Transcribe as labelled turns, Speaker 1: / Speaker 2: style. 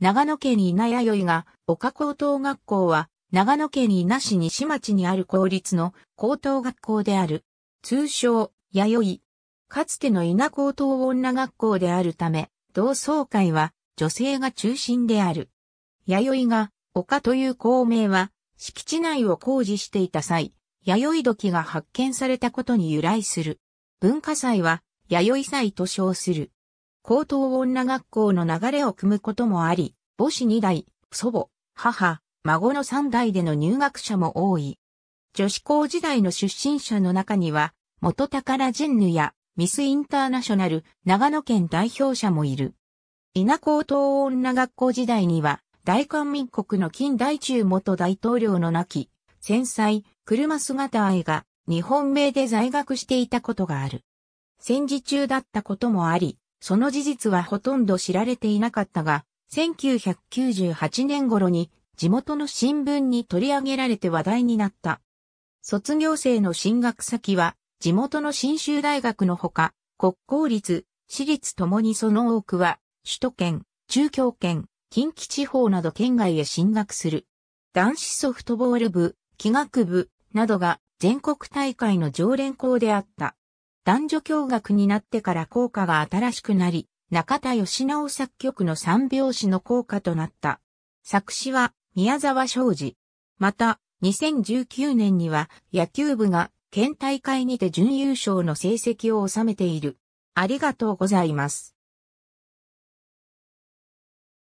Speaker 1: 長野県稲弥生が、岡高等学校は、長野県稲市
Speaker 2: 西町にある公立の高等学校である。通称、弥生。かつての稲高等女学校であるため、同窓会は女性が中心である。弥生が、丘という校名は、敷地内を工事していた際、弥生土器が発見されたことに由来する。文化祭は、弥生祭と称する。高等女学校の流れを組むこともあり、母子2代、祖母、母、孫の三代での入学者も多い。女子校時代の出身者の中には、元宝ジェンヌやミスインターナショナル、長野県代表者もいる。稲高等女学校時代には、大韓民国の近代中元大統領の亡き、戦災、車姿愛が日本名で在学していたことがある。戦時中だったこともあり、その事実はほとんど知られていなかったが、1998年頃に地元の新聞に取り上げられて話題になった。卒業生の進学先は、地元の新州大学のほか、国公立、私立ともにその多くは、首都圏、中京圏、近畿地方など県外へ進学する。男子ソフトボール部、気学部などが全国大会の常連校であった。男女共学になってから校歌が新しくなり、中田義直作曲の三拍子の校歌となった。作詞は宮沢昌司。また、2019年には野球部が県大会にて準優勝の成績を収め
Speaker 1: ている。ありがとうございます。